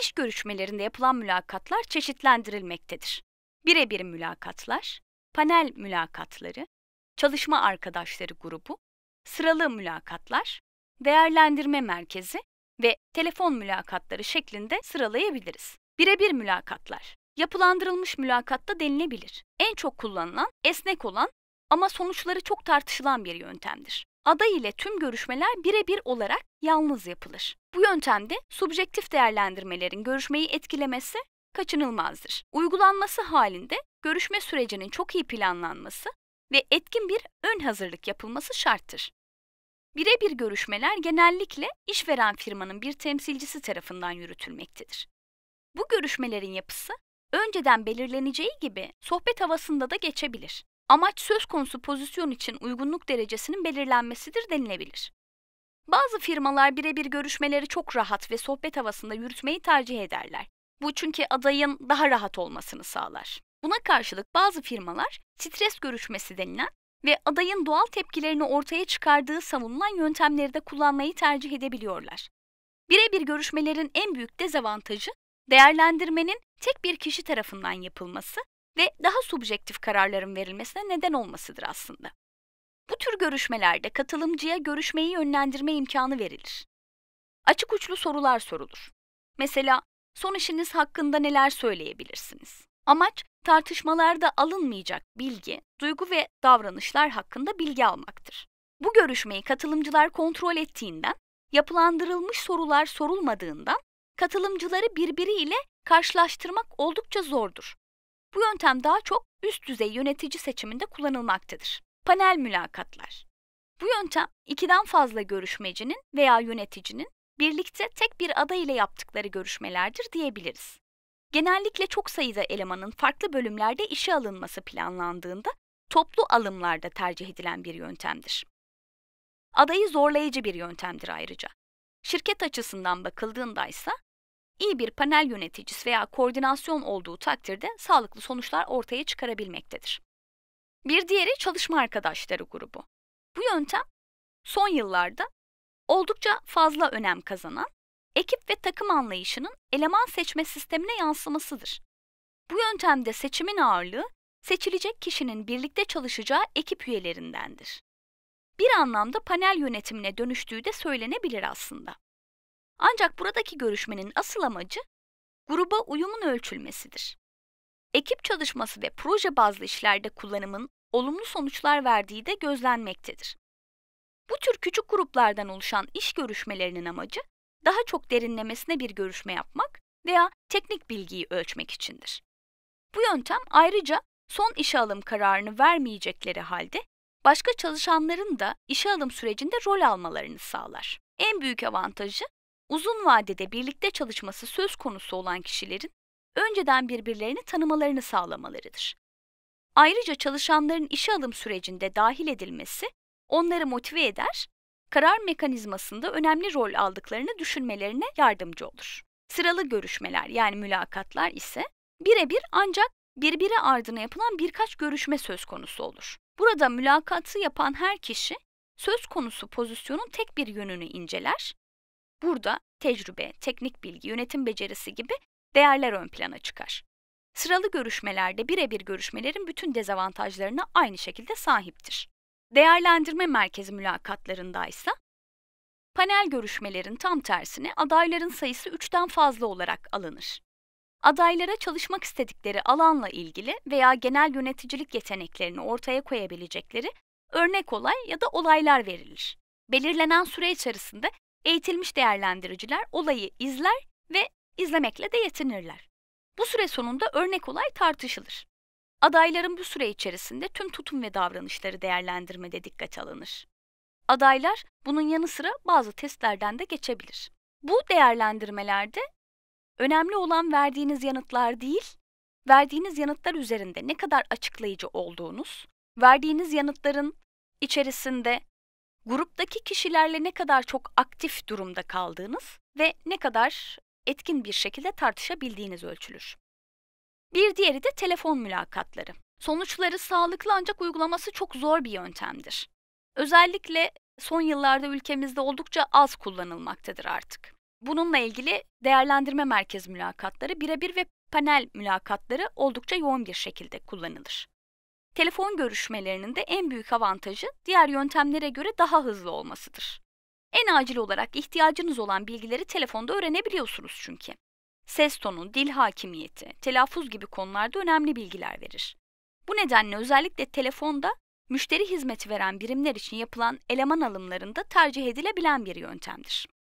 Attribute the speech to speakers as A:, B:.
A: iş görüşmelerinde yapılan mülakatlar çeşitlendirilmektedir. Birebir mülakatlar, panel mülakatları, çalışma arkadaşları grubu, sıralı mülakatlar, değerlendirme merkezi ve telefon mülakatları şeklinde sıralayabiliriz. Birebir mülakatlar, yapılandırılmış mülakatta denilebilir. En çok kullanılan, esnek olan ama sonuçları çok tartışılan bir yöntemdir aday ile tüm görüşmeler birebir olarak yalnız yapılır. Bu yöntemde subjektif değerlendirmelerin görüşmeyi etkilemesi kaçınılmazdır. Uygulanması halinde görüşme sürecinin çok iyi planlanması ve etkin bir ön hazırlık yapılması şarttır. Birebir görüşmeler genellikle işveren firmanın bir temsilcisi tarafından yürütülmektedir. Bu görüşmelerin yapısı önceden belirleneceği gibi sohbet havasında da geçebilir amaç söz konusu pozisyon için uygunluk derecesinin belirlenmesidir denilebilir. Bazı firmalar birebir görüşmeleri çok rahat ve sohbet havasında yürütmeyi tercih ederler. Bu çünkü adayın daha rahat olmasını sağlar. Buna karşılık bazı firmalar stres görüşmesi denilen ve adayın doğal tepkilerini ortaya çıkardığı savunulan yöntemleri de kullanmayı tercih edebiliyorlar. Birebir görüşmelerin en büyük dezavantajı değerlendirmenin tek bir kişi tarafından yapılması ve daha subjektif kararların verilmesine neden olmasıdır aslında. Bu tür görüşmelerde katılımcıya görüşmeyi yönlendirme imkanı verilir. Açık uçlu sorular sorulur. Mesela son işiniz hakkında neler söyleyebilirsiniz? Amaç tartışmalarda alınmayacak bilgi, duygu ve davranışlar hakkında bilgi almaktır. Bu görüşmeyi katılımcılar kontrol ettiğinden, yapılandırılmış sorular sorulmadığından katılımcıları birbiriyle karşılaştırmak oldukça zordur bu yöntem daha çok üst düzey yönetici seçiminde kullanılmaktadır. Panel mülakatlar. Bu yöntem ikiden fazla görüşmecinin veya yöneticinin birlikte tek bir aday ile yaptıkları görüşmelerdir diyebiliriz. Genellikle çok sayıda elemanın farklı bölümlerde işe alınması planlandığında toplu alımlarda tercih edilen bir yöntemdir. Adayı zorlayıcı bir yöntemdir ayrıca. Şirket açısından bakıldığında ise iyi bir panel yöneticisi veya koordinasyon olduğu takdirde sağlıklı sonuçlar ortaya çıkarabilmektedir. Bir diğeri çalışma arkadaşları grubu. Bu yöntem son yıllarda oldukça fazla önem kazanan ekip ve takım anlayışının eleman seçme sistemine yansımasıdır. Bu yöntemde seçimin ağırlığı seçilecek kişinin birlikte çalışacağı ekip üyelerindendir. Bir anlamda panel yönetimine dönüştüğü de söylenebilir aslında. Ancak buradaki görüşmenin asıl amacı gruba uyumun ölçülmesidir. Ekip çalışması ve proje bazlı işlerde kullanımın olumlu sonuçlar verdiği de gözlenmektedir. Bu tür küçük gruplardan oluşan iş görüşmelerinin amacı daha çok derinlemesine bir görüşme yapmak veya teknik bilgiyi ölçmek içindir. Bu yöntem ayrıca son işe alım kararını vermeyecekleri halde başka çalışanların da işe alım sürecinde rol almalarını sağlar. En büyük avantajı uzun vadede birlikte çalışması söz konusu olan kişilerin önceden birbirlerini tanımalarını sağlamalarıdır. Ayrıca çalışanların işe alım sürecinde dahil edilmesi onları motive eder, karar mekanizmasında önemli rol aldıklarını düşünmelerine yardımcı olur. Sıralı görüşmeler yani mülakatlar ise birebir ancak birbiri ardına yapılan birkaç görüşme söz konusu olur. Burada mülakatı yapan her kişi söz konusu pozisyonun tek bir yönünü inceler Burada tecrübe, teknik bilgi, yönetim becerisi gibi değerler ön plana çıkar. Sıralı görüşmelerde birebir görüşmelerin bütün dezavantajlarına aynı şekilde sahiptir. Değerlendirme merkezi mülakatlarında ise panel görüşmelerin tam tersine adayların sayısı 3'ten fazla olarak alınır. Adaylara çalışmak istedikleri alanla ilgili veya genel yöneticilik yeteneklerini ortaya koyabilecekleri örnek olay ya da olaylar verilir. Belirlenen süre içerisinde Eğitilmiş değerlendiriciler olayı izler ve izlemekle de yetinirler. Bu süre sonunda örnek olay tartışılır. Adayların bu süre içerisinde tüm tutum ve davranışları değerlendirmede dikkat alınır. Adaylar bunun yanı sıra bazı testlerden de geçebilir. Bu değerlendirmelerde önemli olan verdiğiniz yanıtlar değil, verdiğiniz yanıtlar üzerinde ne kadar açıklayıcı olduğunuz, verdiğiniz yanıtların içerisinde gruptaki kişilerle ne kadar çok aktif durumda kaldığınız ve ne kadar etkin bir şekilde tartışabildiğiniz ölçülür. Bir diğeri de telefon mülakatları. Sonuçları sağlıklı ancak uygulaması çok zor bir yöntemdir. Özellikle son yıllarda ülkemizde oldukça az kullanılmaktadır artık. Bununla ilgili değerlendirme merkez mülakatları, birebir ve panel mülakatları oldukça yoğun bir şekilde kullanılır telefon görüşmelerinin de en büyük avantajı diğer yöntemlere göre daha hızlı olmasıdır. En acil olarak ihtiyacınız olan bilgileri telefonda öğrenebiliyorsunuz çünkü. Ses tonu, dil hakimiyeti, telaffuz gibi konularda önemli bilgiler verir. Bu nedenle özellikle telefonda müşteri hizmeti veren birimler için yapılan eleman alımlarında tercih edilebilen bir yöntemdir.